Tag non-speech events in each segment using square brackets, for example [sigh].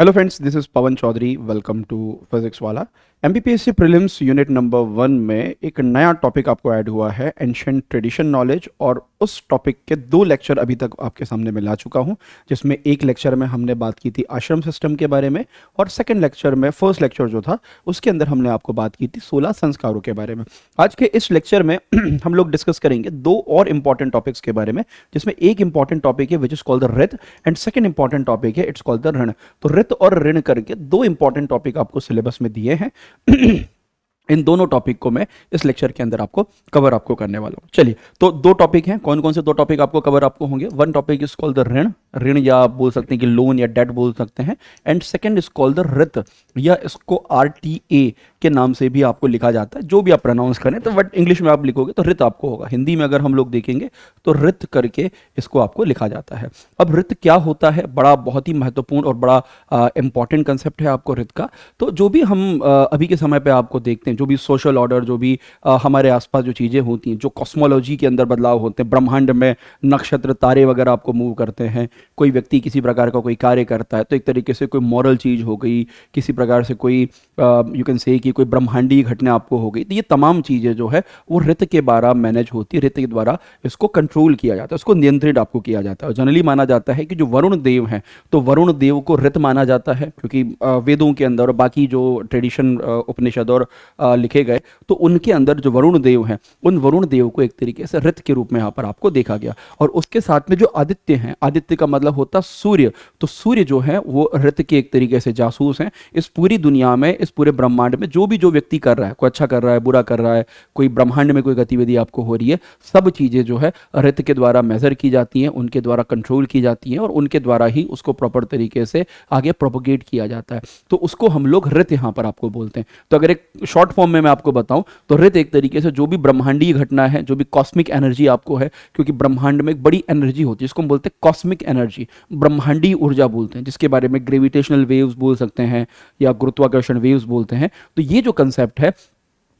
Hello friends this is Pawan Chaudhary welcome to physics Wallah M B P S C unit number one में एक नया topic आपको add हुआ है एंशंट ट्रेडिशन नॉलेज और उस टॉपिक के दो लेक्चर अभी तक आपके सामने मैं ला चुका हूं जिसमें एक लेक्चर में हमने बात की थी आश्रम सिस्टम के बारे में और सेकंड लेक्चर में फर्स्ट लेक्चर जो था उसके अंदर हमने आपको बात की थी सोलह संस्कारों के बारे में आज के इस लेक्चर में [clears throat] हम लोग डिस्कस करेंगे दो और इंपॉर्टेंट टॉपिक्स के बारे में जिसमें एक इंपॉर्टेंट टॉपिक है विच इज कॉल द रित एंड सेकेंड इंपॉर्टेंट टॉपिक है इट्स कॉल द ऋण तो रित और ऋण करके दो इंपॉर्टेंट टॉपिक आपको सिलेबस में दिए हैं [clears throat] इन दोनों टॉपिक को मैं इस लेक्चर के अंदर आपको कवर आपको करने वाला हूं चलिए तो दो टॉपिक हैं कौन कौन से दो टॉपिक आपको कवर आपको होंगे one topic is called the ऋण ऋण या आप बोल सकते हैं कि लोन या डेट बोल सकते हैं and second is call the रित या इसको आर टी ए के नाम से भी आपको लिखा जाता है जो भी आप प्रनाउंस करें तो बट इंग्लिश में आप लिखोगे तो रित आपको होगा हिंदी में अगर हम लोग देखेंगे तो रित करके इसको आपको लिखा जाता है अब रित क्या होता है बड़ा बहुत ही महत्वपूर्ण और बड़ा इंपॉर्टेंट कंसेप्ट है आपको रित का तो जो भी हम आ, अभी के समय पर आपको देखते हैं जो भी सोशल ऑर्डर जो भी आ, हमारे आसपास जो चीज़ें होती हैं जो कॉस्मोलॉजी के अंदर बदलाव होते हैं ब्रह्मांड में नक्षत्र तारे वगैरह आपको मूव करते हैं कोई व्यक्ति किसी प्रकार का कोई कार्य करता है तो एक तरीके से कोई मॉरल चीज़ हो गई किसी प्रकार से कोई यू कैन से कि कोई ब्रह्मांडीय घटना आपको हो गई तो ये तमाम चीज़ें जो है वो रित के द्वारा मैनेज होती है रित के द्वारा इसको कंट्रोल किया जाता है उसको नियंत्रित आपको किया जाता है जनरली माना जाता है कि जो वरुण देव हैं तो वरुण देव को रित माना जाता है क्योंकि वेदों के अंदर और बाकी जो ट्रेडिशन उपनिषद और लिखे गए तो उनके अंदर जो वरुण देव हैं उन वरुण देव को एक तरीके से रित के रूप में यहाँ पर आपको देखा गया और उसके साथ में जो आदित्य हैं आदित्य का मतलब होता सूर्य तो सूर्य जो है वो हृत के एक तरीके से जासूस हैं इस पूरी दुनिया में इस पूरे ब्रह्मांड में जो भी जो व्यक्ति कर रहा है कोई अच्छा कर रहा है बुरा कर रहा है कोई ब्रह्मांड में कोई गतिविधि आपको हो रही है सब चीज़ें जो है हृत के द्वारा मेजर की जाती हैं उनके द्वारा कंट्रोल की जाती हैं और उनके द्वारा ही उसको प्रॉपर तरीके से आगे प्रोपोगेट किया जाता है तो उसको हम लोग हृत यहाँ पर आपको बोलते हैं तो अगर एक शॉर्ट फॉर्म में मैं आपको बताऊं तो ऋत एक तरीके से जो भी ब्रह्मांडीय घटना है जो भी कॉस्मिक एनर्जी आपको है क्योंकि ब्रह्मांड में एक बड़ी एनर्जी होती है इसको हम बोलते हैं कॉस्मिक एनर्जी एनर्जी ब्रह्मांडी ऊर्जा बोलते हैं जिसके बारे में ग्रेविटेशनल वेव्स बोल सकते हैं या गुरुत्वाकर्षण वेव्स बोलते हैं तो ये जो कंसेप्ट है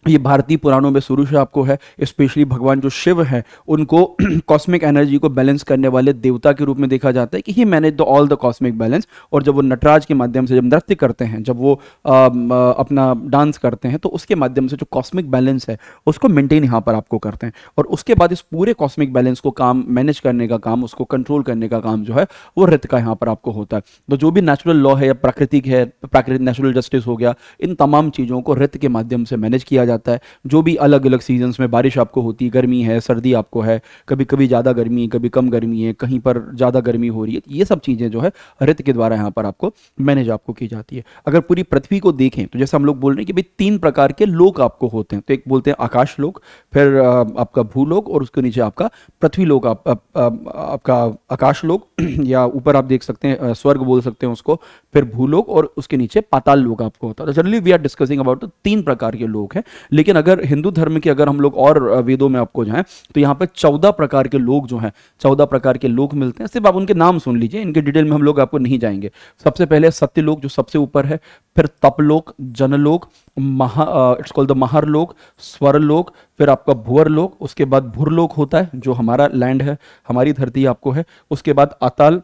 ये भारतीय पुराणों में शुरू से आपको है स्पेशली भगवान जो शिव हैं उनको कॉस्मिक [clears throat] एनर्जी को बैलेंस करने वाले देवता के रूप में देखा जाता है कि he manage the all the cosmic balance और जब वो नटराज के माध्यम से जब नृत्य करते हैं जब वो आ, आ, अपना डांस करते हैं तो उसके माध्यम से जो कॉस्मिक बैलेंस है उसको मेंटेन यहाँ पर आपको करते हैं और उसके बाद इस पूरे कॉस्मिक बैलेंस को काम मैनेज करने का काम उसको कंट्रोल करने का काम जो है वो रित का यहाँ पर आपको होता है तो जो भी नेचुरल लॉ है या प्राकृतिक है प्राकृतिक नेचुरल जस्टिस हो गया इन तमाम चीज़ों को रित के माध्यम से मैनेज किया जाता जाता है जो भी अलग अलग सीजन्स में बारिश आपको होती है गर्मी है सर्दी आपको है कभी कभी ज़्यादा गर्मी है कभी कम गर्मी है कहीं पर ज़्यादा गर्मी हो रही है ये सब चीज़ें जो है ऋत के द्वारा यहाँ पर आपको मैनेज आपको की जाती है अगर पूरी पृथ्वी को देखें तो जैसे हम लोग बोल रहे हैं कि भाई तीन प्रकार के लोग आपको होते हैं तो एक बोलते हैं आकाश लोक फिर आपका भूलोक और उसके नीचे आपका पृथ्वी लोक आपका आकाश लोक [clears throat] या ऊपर आप देख सकते हैं स्वर्ग बोल सकते हैं उसको फिर भूलोक और उसके नीचे पाताल लोक आपको होता है generally we are discussing about तीन प्रकार के लोग हैं लेकिन अगर हिंदू धर्म के अगर हम लोग और वेदों में आपको जाएं तो यहाँ पर चौदह प्रकार के लोग जो हैं चौदह प्रकार के लोग मिलते हैं सिर्फ आप उनके नाम सुन लीजिए इनके डिटेल में हम लोग आपको नहीं जाएंगे सबसे पहले सत्य लोग जो सबसे ऊपर है फिर तपलोक जनलोक महा इट्स कॉल्ड द महरलोक स्वरलोक फिर आपका भूअर लोक उसके बाद भूरलोक होता है जो हमारा लैंड है हमारी धरती आपको है उसके बाद अताल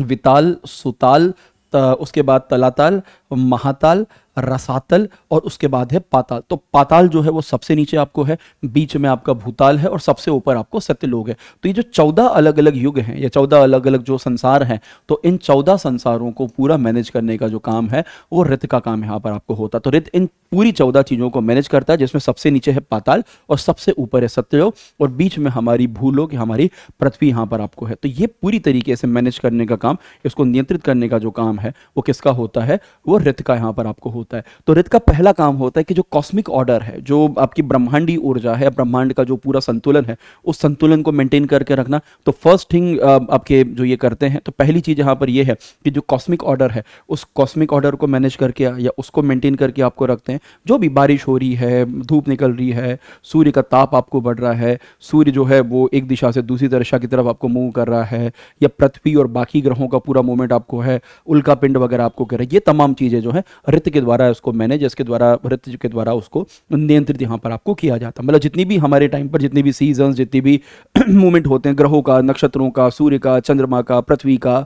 विताल सुताल उसके बाद तलाताल महाताल रसातल और उसके बाद है पाताल तो पाताल जो है वो सबसे नीचे आपको है बीच में आपका भूताल है और सबसे ऊपर आपको सत्यलोक है तो ये जो चौदह अलग अलग युग हैं या चौदह अलग अलग जो संसार हैं तो इन चौदह संसारों को पूरा मैनेज करने का जो काम है वो रित का काम यहाँ पर आपको होता तो रित इन पूरी चौदह चीज़ों को मैनेज करता है जिसमें सबसे नीचे है पाताल और सबसे ऊपर है सत्यलोक और बीच में हमारी भूलोक हमारी पृथ्वी यहाँ पर आपको है तो ये पूरी तरीके से मैनेज करने का काम इसको नियंत्रित करने का जो काम है वो किसका होता है वो रित का यहाँ पर आपको होता होता है तो रित का पहला काम होता है कि जो कॉस्मिक ऑर्डर है जो आपकी ब्रह्मांडी ऊर्जा है ब्रह्मांड का जो पूरा संतुलन है उस संतुलन को मेंटेन करके रखना तो फर्स्ट थिंग आपके जो ये करते हैं तो पहली चीज़ यहाँ पर यह है कि जो कॉस्मिक ऑर्डर है उस कॉस्मिक ऑर्डर को मैनेज करके या उसको मेंटेन करके आपको रखते हैं जो भी बारिश हो रही है धूप निकल रही है सूर्य का ताप आपको बढ़ रहा है सूर्य जो है वो एक दिशा से दूसरी दिशा की तरफ आपको मूव कर रहा है या पृथ्वी और बाकी ग्रहों का पूरा मूवमेंट आपको है उल्का पिंड वगैरह आपको कर रहा है ये तमाम चीज़ें जो है रित के द्वारा द्वारा उसको मैनेजर्स के द्वारा भरत के द्वारा उसको नियंत्रित यहाँ पर आपको किया जाता मतलब जितनी भी हमारे टाइम पर जितनी भी सीजन जितनी भी मूवमेंट [clears throat] होते हैं ग्रहों का नक्षत्रों का सूर्य का चंद्रमा का पृथ्वी का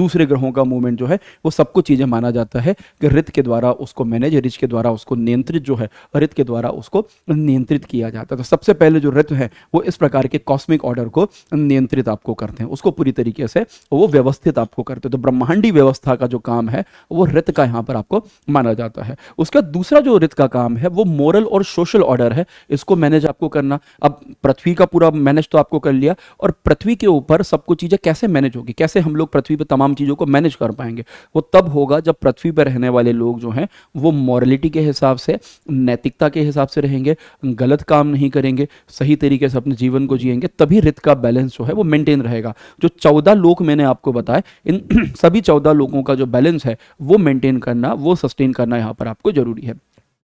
दूसरे ग्रहों का मूवमेंट जो है वो सबको चीज़ें माना जाता है कि ऋत के द्वारा उसको मैनेज रिच के द्वारा उसको नियंत्रित जो है ऋत के द्वारा उसको नियंत्रित किया जाता है तो सबसे पहले जो रित है वो इस प्रकार के कॉस्मिक ऑर्डर को नियंत्रित आपको करते हैं उसको पूरी तरीके से वो व्यवस्थित आपको करते हैं तो ब्रह्मांडी व्यवस्था का जो काम है वो ऋत का यहाँ पर आपको माना जाता है होता है उसका दूसरा जो रित का काम है वो मॉरल और सोशल ऑर्डर है इसको मैनेज आपको करना अब पृथ्वी का पूरा मैनेज तो आपको कर लिया और पृथ्वी के ऊपर सब कुछ चीज़ें कैसे मैनेज होगी कैसे हम लोग पृथ्वी पर तमाम चीज़ों को मैनेज कर पाएंगे वो तब होगा जब पृथ्वी पर रहने वाले लोग जो हैं वो मॉरलिटी के हिसाब से नैतिकता के हिसाब से रहेंगे गलत काम नहीं करेंगे सही तरीके से अपने जीवन को जियेंगे तभी रित का बैलेंस जो है वो मेंटेन रहेगा जो चौदह लोग मैंने आपको बताया इन [clears throat] सभी चौदह लोगों का जो बैलेंस है वो मेंटेन करना वो सस्टेन करना यहाँ यहाँ पर आपको जरूरी है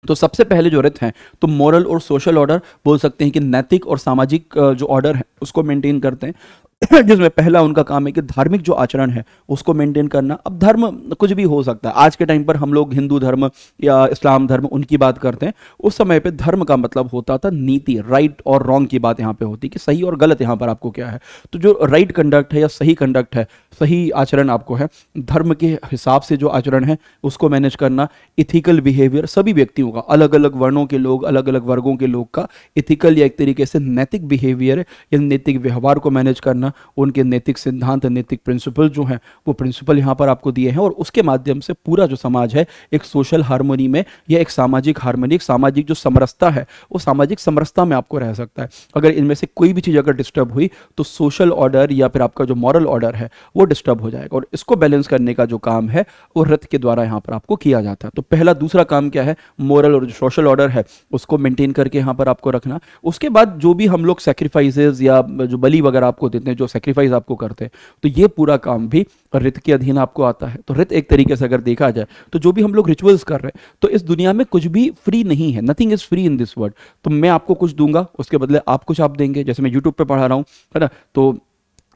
तो सबसे पहले जो रिथ हैं तो मॉरल और सोशल ऑर्डर बोल सकते हैं कि नैतिक और सामाजिक जो ऑर्डर है उसको मेंटेन करते हैं [laughs] जिसमें पहला उनका काम है कि धार्मिक जो आचरण है उसको मेंटेन करना अब धर्म कुछ भी हो सकता है आज के टाइम पर हम लोग हिंदू धर्म या इस्लाम धर्म उनकी बात करते हैं उस समय पे धर्म का मतलब होता था नीति राइट और रॉन्ग की बात यहाँ पे होती कि सही और गलत यहाँ पर आपको क्या है तो जो राइट कंडक्ट है या सही कंडक्ट है सही आचरण आपको है धर्म के हिसाब से जो आचरण है उसको मैनेज करना इथिकल बिहेवियर सभी व्यक्तियों का अलग अलग वर्णों के लोग अलग अलग वर्गों के लोग का इथिकल या एक तरीके से नैतिक बिहेवियर या नैतिक व्यवहार को मैनेज करना ना उनके नैतिक सिद्धांत नैतिक प्रिंसिपल जो हैं वो प्रिंसिपल यहाँ पर आपको दिए हैं और उसके माध्यम से पूरा जो समाज है एक सोशल हारमोनी में या एक सामाजिक हारमोनी एक सामाजिक जो समरसता है वो सामाजिक समरसता में आपको रह सकता है अगर इनमें से कोई भी चीज़ अगर डिस्टर्ब हुई तो सोशल ऑर्डर या फिर आपका जो मॉरल ऑर्डर है वो डिस्टर्ब हो जाएगा और इसको बैलेंस करने का जो काम है वो रथ के द्वारा यहाँ पर आपको किया जाता है तो पहला दूसरा काम क्या है मॉरल और सोशल ऑर्डर है उसको मेंटेन करके यहाँ पर आपको रखना उसके बाद जो भी हम लोग सेक्रीफाइसेज या जो बलि वगैरह आपको देते हैं जो सेक्रीफाइस आपको करते हैं तो ये पूरा काम भी रित के अधीन आपको आता है तो रित एक तरीके से अगर देखा जाए तो जो भी हम लोग रिचुअल्स कर रहे हैं तो इस दुनिया में कुछ भी फ्री नहीं है nothing is free in this world तो मैं आपको कुछ दूंगा उसके बदले आप कुछ आप देंगे जैसे मैं यूट्यूब पर पढ़ा रहा हूँ है ना तो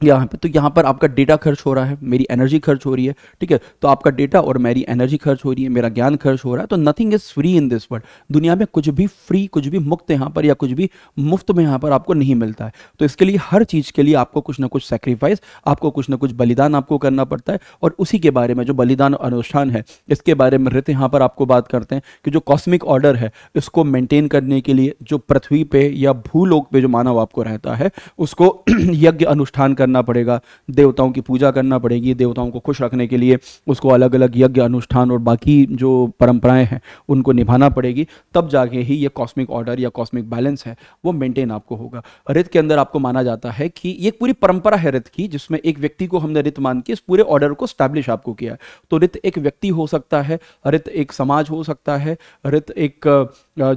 यहाँ पे तो यहाँ पर आपका डेटा खर्च हो रहा है मेरी एनर्जी खर्च हो रही है ठीक है तो आपका डेटा और मेरी एनर्जी खर्च हो रही है मेरा ज्ञान खर्च हो रहा है तो nothing is free in this world दुनिया में कुछ भी फ्री कुछ भी मुक्त यहाँ पर या कुछ भी मुफ्त में यहाँ पर आपको नहीं मिलता है तो इसके लिए हर चीज़ के लिए आपको कुछ ना कुछ सेक्रीफाइस आपको कुछ ना कुछ बलिदान आपको करना पड़ता है और उसी के बारे में जो बलिदान अनुष्ठान है इसके बारे में रित यहाँ पर आपको बात करते हैं कि जो कॉस्मिक ऑर्डर है इसको मेंटेन करने के लिए जो पृथ्वी पे या भूलोक पे जो मानव आपको रहता है उसको [clears throat] यज्ञ अनुष्ठान करना करना पड़ेगा देवताओं की पूजा करना पड़ेगी देवताओं को खुश रखने के लिए उसको अलग अलग यज्ञ अनुष्ठान और बाकी जो परंपराएं हैं उनको निभाना पड़ेगी तब जाके ही ये कॉस्मिक ऑर्डर या कॉस्मिक बैलेंस है वो मेंटेन आपको होगा रित के अंदर आपको माना जाता है कि ये पूरी परंपरा है रित की जिसमें एक व्यक्ति को हमने रित मान के इस पूरे ऑर्डर को स्टैब्लिश आपको किया तो रित एक व्यक्ति हो सकता है रित एक समाज हो सकता है रित एक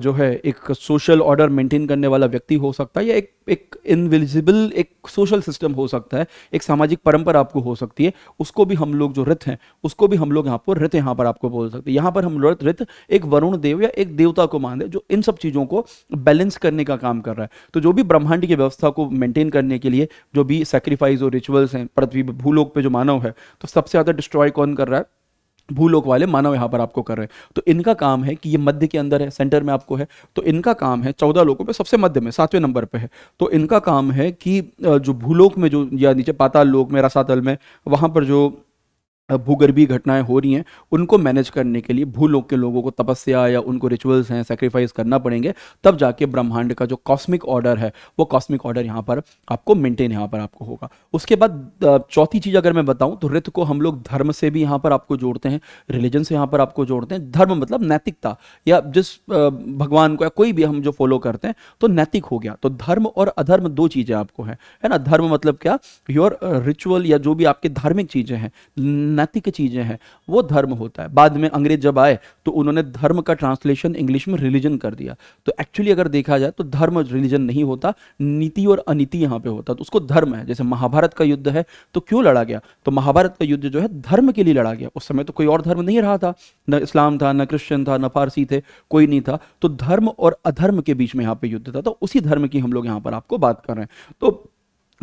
जो है एक सोशल ऑर्डर मेंटेन करने वाला व्यक्ति हो सकता है या एक एक इनविजिबल एक सोशल सिस्टम हो सकता सकता है एक सामाजिक परंपरा आपको हो सकती है उसको भी हम लोग जो रित हैं उसको भी हम लोग यहाँ पर रित यहाँ पर आपको बोल सकते हैं यहाँ पर हम लोग रित एक वरुण देव या एक देवता को मान दे जो इन सब चीज़ों को बैलेंस करने का काम कर रहा है तो जो भी ब्रह्मांड की व्यवस्था को मेंटेन करने के लिए जो भी सेक्रीफाइस और रिचुअल्स हैं पृथ्वी भूलोक पे जो मानव है तो सबसे ज़्यादा डिस्ट्रॉय कौन कर रहा है भूलोक वाले मानव यहाँ पर आपको कर रहे हैं तो इनका काम है कि ये मध्य के अंदर है सेंटर में आपको है तो इनका काम है चौदह लोगों पे सबसे मध्य में सातवें नंबर पे है तो इनका काम है कि जो भूलोक में जो या नीचे पाताल लोक में रसातल में वहाँ पर जो भूगर्भीय घटनाएं हो रही हैं उनको मैनेज करने के लिए भूलोक के लोगों को तपस्या या उनको रिचुअल्स हैं सेक्रीफाइस करना पड़ेंगे तब जाके ब्रह्मांड का जो कॉस्मिक ऑर्डर है वो कॉस्मिक ऑर्डर यहाँ पर आपको मेंटेन यहाँ पर आपको होगा उसके बाद चौथी चीज़ अगर मैं बताऊँ तो ऋत को हम लोग धर्म से भी यहाँ पर आपको जोड़ते हैं रिलीजन से यहाँ पर आपको जोड़ते हैं धर्म मतलब नैतिकता या जिस भगवान को या कोई भी हम जो फॉलो करते हैं तो नैतिक हो गया तो धर्म और अधर्म दो चीज़ें आपको हैं है ना धर्म मतलब क्या योर रिचुअल या जो भी आपके धार्मिक चीज़ें हैं नैतिक चीज़ें हैं वो धर्म होता है बाद में अंग्रेज जब आए तो उन्होंने धर्म का ट्रांसलेशन इंग्लिश में रिलीजन कर दिया तो एक्चुअली अगर देखा जाए तो धर्म रिलीजन नहीं होता नीति और अनिति यहां पे होता तो उसको धर्म है जैसे महाभारत का युद्ध है तो क्यों लड़ा गया तो महाभारत का युद्ध जो है धर्म के लिए लड़ा गया उस समय तो कोई और धर्म नहीं रहा था न इस्लाम था न क्रिश्चियन था न फारसी थे कोई नहीं था तो धर्म और अधर्म के बीच में यहाँ पे युद्ध था तो उसी धर्म की हम लोग यहाँ पर आपको बात कर रहे हैं तो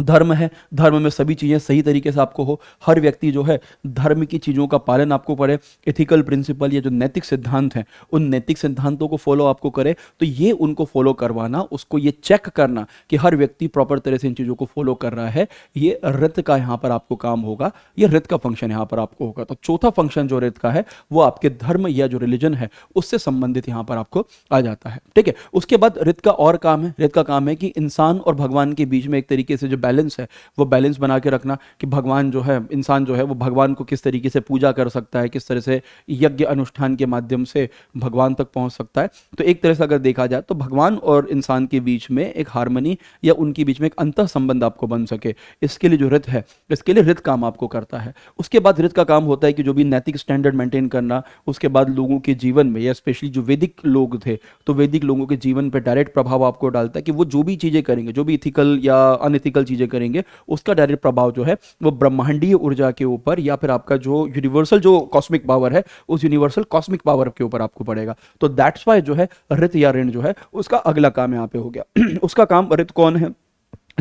धर्म है धर्म में सभी चीज़ें सही तरीके से आपको हो हर व्यक्ति जो है धर्म की चीज़ों का पालन आपको करे एथिकल प्रिंसिपल या जो नैतिक सिद्धांत हैं उन नैतिक सिद्धांतों को फॉलो आपको करे तो ये उनको फॉलो करवाना उसको ये चेक करना कि हर व्यक्ति प्रॉपर तरह से इन चीज़ों को फॉलो कर रहा है ये रित का यहाँ पर आपको काम होगा ये रित का फंक्शन यहाँ पर आपको होगा तो चौथा फंक्शन जो रत का है वो आपके धर्म या जो रिलीजन है उससे संबंधित यहाँ पर आपको आ जाता है ठीक है उसके बाद रत का और काम है रत का काम है कि इंसान और भगवान के बीच में एक तरीके से जो बैलेंस है वो बैलेंस बना के रखना कि भगवान जो है इंसान जो है वो भगवान को किस तरीके से पूजा कर सकता है किस तरह से यज्ञ अनुष्ठान के माध्यम से भगवान तक पहुँच सकता है तो एक तरह से अगर देखा जाए तो भगवान और इंसान के बीच में एक हारमोनी या उनके बीच में एक अंत संबंध आपको बन सके इसके लिए जो रित है इसके लिए रित काम आपको करता है उसके बाद रित का काम होता है कि जो भी नैतिक स्टैंडर्ड मेंटेन करना उसके बाद लोगों के जीवन में या स्पेशली जो वैदिक लोग थे तो वैदिक लोगों के जीवन पर डायरेक्ट प्रभाव आपको डालता है कि वो जो भी चीज़ें करेंगे जो भी इथिकल या अनइथिकल चीज़ें करेंगे उसका डायरेक्ट प्रभाव जो है वो ब्रह्मांडीय ऊर्जा के ऊपर या फिर आपका जो यूनिवर्सल जो कॉस्मिक पावर है उस यूनिवर्सल कॉस्मिक पावर के ऊपर आपको पड़ेगा तो दैट्स वाई जो है ऋत या ऋण जो है उसका अगला काम यहाँ पे हो गया [clears throat] उसका काम ऋत कौन है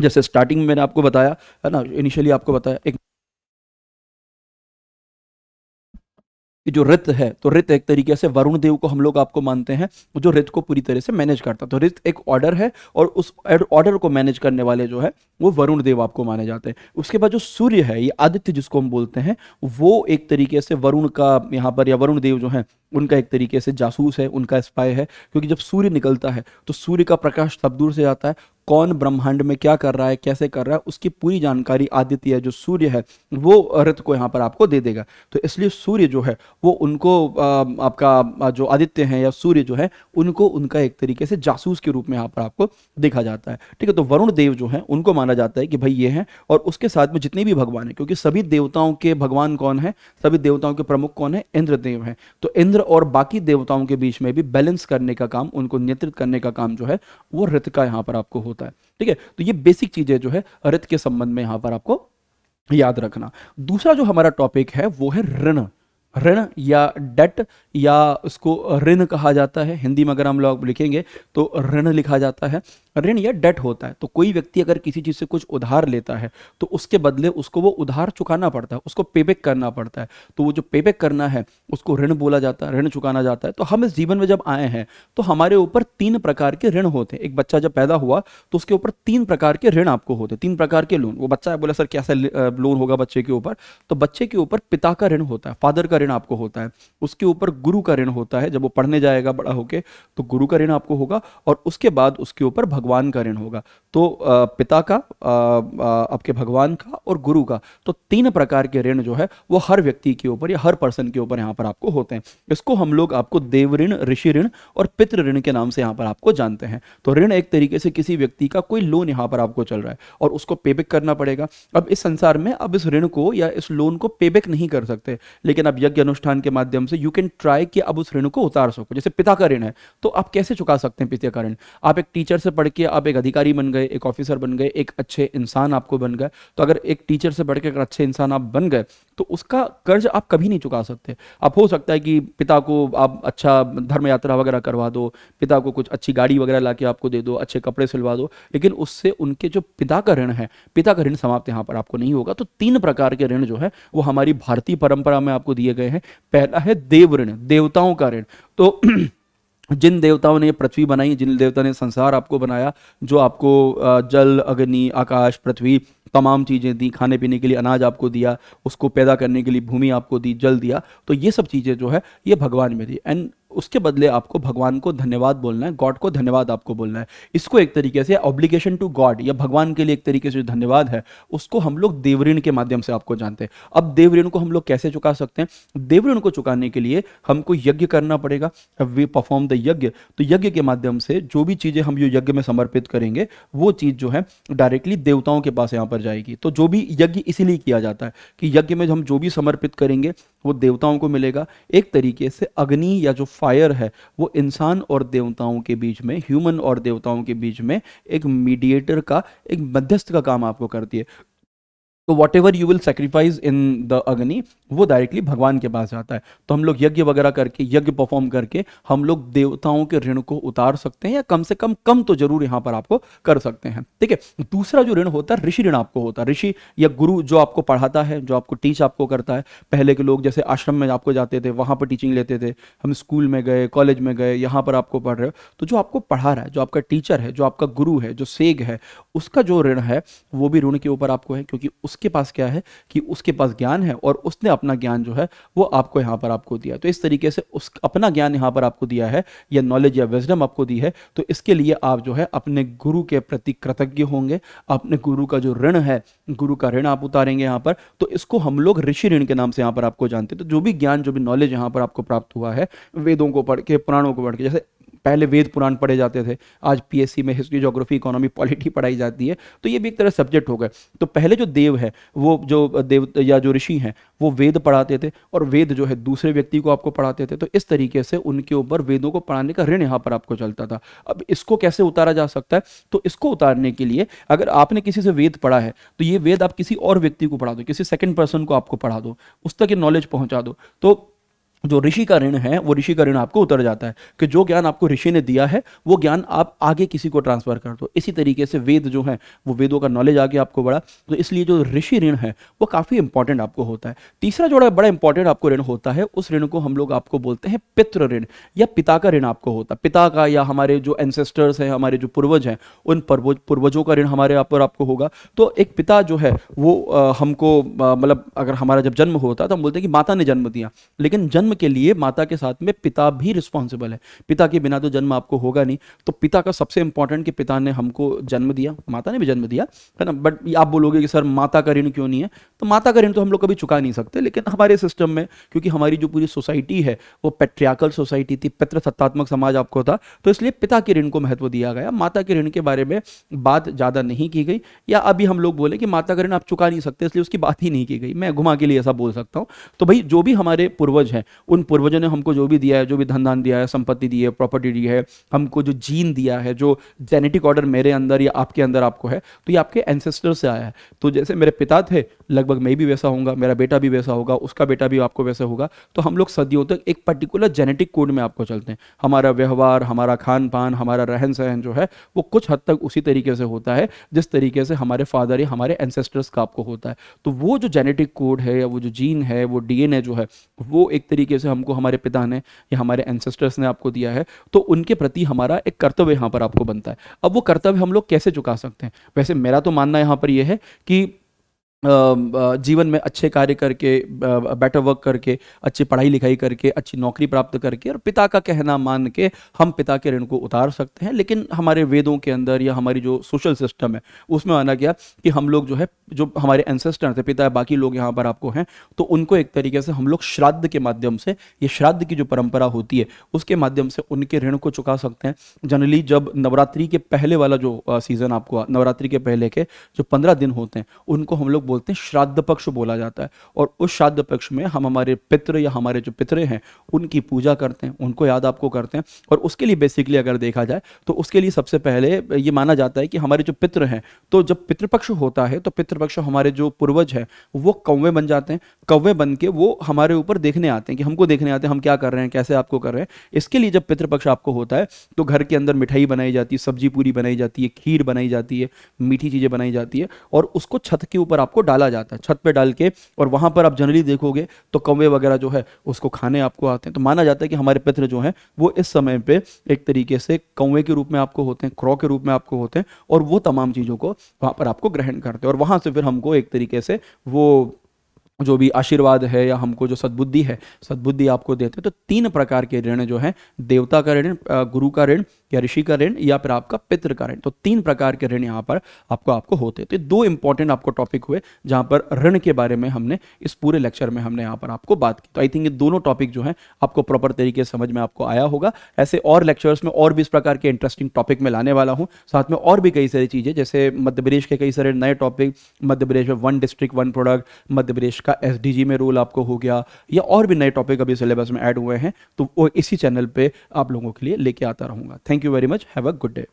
जैसे स्टार्टिंग में मैंने आपको बताया है ना इनिशियली आपको बताया एक कि जो रित है तो रित एक तरीके से वरुण देव को हम लोग आपको मानते हैं जो रित को पूरी तरह से मैनेज करता तो रित एक ऑर्डर है और उस ऑर्डर को मैनेज करने वाले जो है वो वरुण देव आपको माने जाते हैं उसके बाद जो सूर्य है ये आदित्य जिसको हम बोलते हैं वो एक तरीके से वरुण का यहाँ पर या वरुण देव जो है उनका एक तरीके से जासूस है उनका स्पाई है क्योंकि जब सूर्य निकलता है तो सूर्य का प्रकाश तब दूर से आता है कौन ब्रह्मांड में क्या कर रहा है कैसे कर रहा है उसकी पूरी जानकारी आदित्य जो सूर्य है वो रथ को यहाँ पर आपको दे देगा तो इसलिए सूर्य जो है वो उनको आपका जो आदित्य है या सूर्य जो है उनको उनका एक तरीके से जासूस के रूप में यहाँ पर आपको देखा जाता है ठीक है तो वरुण देव जो है उनको माना जाता है कि भाई ये है और उसके साथ में जितने भी भगवान है क्योंकि सभी देवताओं के भगवान कौन है सभी देवताओं के प्रमुख कौन है इंद्रदेव है तो इंद्र और बाकी देवताओं के बीच में भी बैलेंस करने का काम उनको नियंत्रित करने का काम जो है वो रथ का यहाँ पर आपको हो होता है ठीक है तो ये बेसिक चीजें जो है रथ के संबंध में यहां पर आपको याद रखना दूसरा जो हमारा टॉपिक है वो है ऋण ऋण या डेट या उसको ऋण कहा जाता है हिंदी में अगर हम लोग लिखेंगे तो ऋण लिखा जाता है ऋण या डेट होता है तो कोई व्यक्ति अगर किसी चीज़ से कुछ उधार लेता है तो उसके बदले उसको वो उधार चुकाना पड़ता है उसको पेबैक करना पड़ता है तो वो जो पेबैक करना है उसको ऋण बोला जाता है ऋण चुकाना जाता है तो हम इस जीवन में जब आए हैं तो हमारे ऊपर तीन प्रकार के ऋण होते हैं एक बच्चा जब पैदा हुआ तो उसके ऊपर तीन प्रकार के ऋण आपको होते हैं तीन प्रकार के लोन वो बच्चा है बोला सर कैसा लोन होगा बच्चे के ऊपर तो बच्चे के ऊपर पिता का ऋण होता है फादर का ऋण आपको होता है उसके ऊपर गुरु का ऋण होता है जब वो पढ़ने जाएगा बड़ा होके तो गुरु का ऋण आपको होगा और उसके बाद उसके ऊपर भगवान का ऋण होगा तो पिता का आपके भगवान का और गुरु का तो तीन प्रकार के ऋण जो है वो हर व्यक्ति के ऊपर या हर पर्सन के ऊपर यहाँ पर आपको होते हैं इसको हम लोग आपको देव ऋण ऋषि ऋण और पितृ ऋण के नाम से यहाँ पर आपको जानते हैं तो ऋण एक तरीके से किसी व्यक्ति का कोई लोन यहाँ पर आपको चल रहा है और उसको पेबैक करना पड़ेगा अब इस संसार में अब इस ऋण को या इस लोन को पेबैक नहीं कर सकते लेकिन अब यज्ञ अनुष्ठान के माध्यम से यू कैन ट्राई कि अब उस ऋण को उतार सको जैसे पिता का ऋण है तो आप कैसे चुका सकते हैं पिता का ऋण आप एक टीचर से पढ़ कि आप एक अधिकारी बन गए एक ऑफिसर बन गए एक अच्छे इंसान आपको बन गए तो अगर एक टीचर से बढ़ के अगर अच्छे इंसान आप बन गए तो उसका कर्ज आप कभी नहीं चुका सकते आप हो सकता है कि पिता को आप अच्छा धर्म यात्रा वगैरह करवा दो पिता को कुछ अच्छी गाड़ी वगैरह ला के आपको दे दो अच्छे कपड़े सिलवा दो लेकिन उससे उनके जो पिता का ऋण है पिता का ऋण समाप्त यहाँ पर आपको नहीं होगा तो तीन प्रकार के ऋण जो है वो हमारी भारतीय परंपरा में आपको दिए गए हैं पहला है देव ऋण देवताओं का ऋण तो [clears throat] जिन देवताओं ने पृथ्वी बनाई जिन देवता ने संसार आपको बनाया जो आपको जल अग्नि आकाश पृथ्वी तमाम चीज़ें दी खाने पीने के लिए अनाज आपको दिया उसको पैदा करने के लिए भूमि आपको दी जल दिया तो ये सब चीज़ें जो है ये भगवान में दी एंड उसके बदले आपको भगवान को धन्यवाद बोलना है गॉड को धन्यवाद आपको बोलना है इसको एक तरीके से ऑब्लिगेशन टू गॉड या भगवान के लिए एक तरीके से जो धन्यवाद है उसको हम लोग देवऋण के माध्यम से आपको जानते हैं अब देवऋण को हम लोग कैसे चुका सकते हैं देवऋण को चुकाने के लिए हमको यज्ञ करना पड़ेगा वी परफॉर्म द यज्ञ तो यज्ञ के माध्यम से जो भी चीज़ें हम यज्ञ में समर्पित करेंगे वो चीज़ जो है डायरेक्टली देवताओं के पास यहाँ पर जाएगी तो जो भी यज्ञ इसीलिए किया जाता है कि यज्ञ में हम जो भी समर्पित करेंगे वो देवताओं को मिलेगा एक तरीके से अग्नि या जो फायर है वो इंसान और देवताओं के बीच में ह्यूमन और देवताओं के बीच में एक मीडिएटर का एक मध्यस्थ का काम आपको करती है तो whatever you will sacrifice in the अग्नि वो डायरेक्टली भगवान के पास जाता है तो हम लोग यज्ञ वगैरह करके यज्ञ परफॉर्म करके हम लोग देवताओं के ऋण को उतार सकते हैं या कम से कम कम तो जरूर यहाँ पर आपको कर सकते हैं ठीक है दूसरा जो ऋण होता है ऋषि ऋण आपको होता है ऋषि या गुरु जो आपको पढ़ाता है जो आपको टीच आपको करता है पहले के लोग जैसे आश्रम में आपको जाते थे वहाँ पर टीचिंग लेते थे हम स्कूल में गए कॉलेज में गए यहाँ पर आपको पढ़ रहे हो तो जो आपको पढ़ा रहा है जो आपका टीचर है जो आपका गुरु है जो सेग है उसका जो ऋण है वो भी ऋण के ऊपर आपको है क्योंकि उस उसके पास क्या है कि उसके पास ज्ञान है और उसने अपना ज्ञान जो है वो आपको यहाँ पर आपको दिया तो इस तरीके से उस अपना ज्ञान यहाँ पर आपको दिया है या नॉलेज या विजडम आपको दी है तो इसके लिए आप जो है अपने गुरु के प्रति कृतज्ञ होंगे अपने गुरु का जो ऋण है गुरु का ऋण आप उतारेंगे यहाँ पर तो इसको हम लोग ऋषि ऋण के नाम से यहाँ पर आपको जानते हैं तो जो भी ज्ञान जो भी नॉलेज यहाँ पर आपको प्राप्त हुआ है वेदों को पढ़ के पुराणों को पढ़ के जैसे पहले वेद पुराण पढ़े जाते थे आज पीएससी में हिस्ट्री जोग्राफी इकोनॉमी पॉलिटी पढ़ाई जाती है तो ये भी एक तरह सब्जेक्ट हो गए तो पहले जो देव है वो जो देव या जो ऋषि हैं वो वेद पढ़ाते थे और वेद जो है दूसरे व्यक्ति को आपको पढ़ाते थे तो इस तरीके से उनके ऊपर वेदों को पढ़ाने का ऋण यहाँ पर आपको चलता था अब इसको कैसे उतारा जा सकता है तो इसको उतारने के लिए अगर आपने किसी से वेद पढ़ा है तो ये वेद आप किसी और व्यक्ति को पढ़ा दो किसी सेकेंड पर्सन को आपको पढ़ा दो उस तक ये नॉलेज पहुँचा दो तो जो ऋषि का ऋण है वो ऋषि का ऋण आपको उतर जाता है कि जो ज्ञान आपको ऋषि ने दिया है वो ज्ञान आप आगे किसी को ट्रांसफर कर दो इसी तरीके से वेद जो है वो वेदों का नॉलेज आगे आपको बढ़ा तो इसलिए जो ऋषि ऋण है वो काफ़ी इंपॉर्टेंट आपको होता है तीसरा जो बड़ा इंपॉर्टेंट आपको ऋण होता है उस ऋण को हम लोग आपको बोलते हैं पितृ ऋण या पिता का ऋण आपको होता है पिता का या हमारे जो एनसेस्टर्स हैं हमारे जो पूर्वज हैं उन पूर्वजों का ऋण हमारे आप पर आपको होगा तो एक पिता जो है वो हमको मतलब अगर हमारा जब जन्म होता तो हम बोलते हैं कि माता ने जन्म दिया लेकिन जन्म के लिए माता के साथ में पिता भी रिस्पॉन्सिबल है पिता के बिना तो जन्म आपको होगा नहीं तो पिता का सबसे इंपॉर्टेंट कि पिता ने हमको जन्म दिया माता ने भी जन्म दिया है ना बट आप बोलोगे कि सर माता का ऋण क्यों नहीं है तो माता का ऋण तो हम लोग कभी चुका नहीं सकते लेकिन हमारे सिस्टम में क्योंकि हमारी जो पूरी सोसाइटी है वो पेट्रियाकल सोसाइटी थी सत्तात्मक समाज आपको था तो इसलिए पिता के ऋण को महत्व दिया गया माता के ऋण के बारे में बात ज़्यादा नहीं की गई या अभी हम लोग बोले कि माता का ऋण आप चुका नहीं सकते इसलिए उसकी बात ही नहीं की गई मैं घुमा के लिए ऐसा बोल सकता हूँ तो भाई जो भी हमारे पूर्वज हैं उन पूर्वजों ने हमको जो भी दिया है जो भी धन धान दिया है संपत्ति दी है प्रॉपर्टी दी है हमको जो जीन दिया है जो जेनेटिक ऑर्डर मेरे अंदर या आपके अंदर आपको है तो ये आपके एंसेस्टर से आया है तो जैसे मेरे पिता थे लगभग मैं भी वैसा होऊंगा मेरा बेटा भी वैसा होगा उसका बेटा भी आपको वैसा होगा तो हम लोग सदियों तक एक पर्टिकुलर जेनेटिक कोड में आपको चलते हैं हमारा व्यवहार हमारा खान पान हमारा रहन सहन जो है वो कुछ हद तक उसी तरीके से होता है जिस तरीके से हमारे फादर या हमारे एंसेस्टर्स का आपको होता है तो वो जो जेनेटिक कोड है या वो जो जीन है वो डीएनए जो है वो एक तरीके तरीके से हमको हमारे पिता ने या हमारे एंसेस्टर्स ने आपको दिया है तो उनके प्रति हमारा एक कर्तव्य यहाँ पर आपको बनता है अब वो कर्तव्य हम लोग कैसे चुका सकते हैं वैसे मेरा तो मानना यहाँ पर यह है कि जीवन में अच्छे कार्य करके बेटर वर्क करके अच्छी पढ़ाई लिखाई करके अच्छी नौकरी प्राप्त करके और पिता का कहना मान के हम पिता के ऋण को उतार सकते हैं लेकिन हमारे वेदों के अंदर या हमारी जो सोशल सिस्टम है उसमें माना गया कि हम लोग जो है जो हमारे एंसेस्टर थे पिता बाकी लोग यहाँ पर आपको हैं तो उनको एक तरीके से हम लोग श्राद्ध के माध्यम से ये श्राद्ध की जो परंपरा होती है उसके माध्यम से उनके ऋण को चुका सकते हैं जनरली जब नवरात्रि के पहले वाला जो सीज़न आपको नवरात्रि के पहले के जो पंद्रह दिन होते हैं उनको हम लोग बोलते हैं श्राद्ध पक्ष बोला जाता है और उस श्राद्ध पक्ष में हम हमारे पितृ या हमारे जो पितरे हैं उनकी पूजा करते हैं उनको याद आपको करते हैं और उसके लिए बेसिकली अगर देखा जाए तो उसके लिए सबसे पहले ये माना जाता है कि हमारे जो पितृ हैं तो जब पितृपक्ष होता है तो पितृपक्ष हमारे जो पूर्वज हैं वो कौवे बन जाते हैं कौवे बन के वो हमारे ऊपर देखने आते हैं कि हमको देखने आते हैं हम क्या कर रहे हैं कैसे आपको कर रहे हैं इसके लिए जब पितृपक्ष आपको होता है तो घर के अंदर मिठाई बनाई जाती है सब्जी पूरी बनाई जाती है खीर बनाई जाती है मीठी चीज़ें बनाई जाती है और उसको छत के ऊपर आपको डाला जाता है छत पे डाल के और वहां पर आप जनरली देखोगे तो कौवे वगैरह जो है उसको खाने आपको आते हैं तो माना जाता है कि हमारे पित्र जो हैं वो इस समय पे एक तरीके से कौवे के रूप में आपको होते हैं क्रॉ के रूप में आपको होते हैं और वो तमाम चीज़ों को वहां पर आपको ग्रहण करते हैं और वहां से फिर हमको एक तरीके से वो जो भी आशीर्वाद है या हमको जो सद्बुद्धि है सद्बुद्धि आपको देते हैं तो तीन प्रकार के ऋण जो है देवता का ऋण गुरु का ऋण या ऋषि का ऋण या फिर आपका पितृ का ऋण तो तीन प्रकार के ऋण यहाँ पर आपको आपको होते तो दो इंपॉर्टेंट आपको टॉपिक हुए जहाँ पर ऋण के बारे में हमने इस पूरे लेक्चर में हमने यहाँ पर आपको बात की तो आई थिंक ये दोनों टॉपिक जो है आपको प्रॉपर तरीके से समझ में आपको आया होगा ऐसे और लेक्चर्स में और भी इस प्रकार के इंटरेस्टिंग टॉपिक में लाने वाला हूँ साथ में और भी कई सारी चीज़ें जैसे मध्य प्रदेश के कई सारे नए टॉपिक मध्य प्रदेश में one district one product Madhya Pradesh का एस में रोल आपको हो गया या और भी नए टॉपिक अभी सिलेबस में एड हुए हैं तो वो इसी चैनल पर आप लोगों के लिए लेके आता रहूँगा thank you Thank you very much. Have a good day.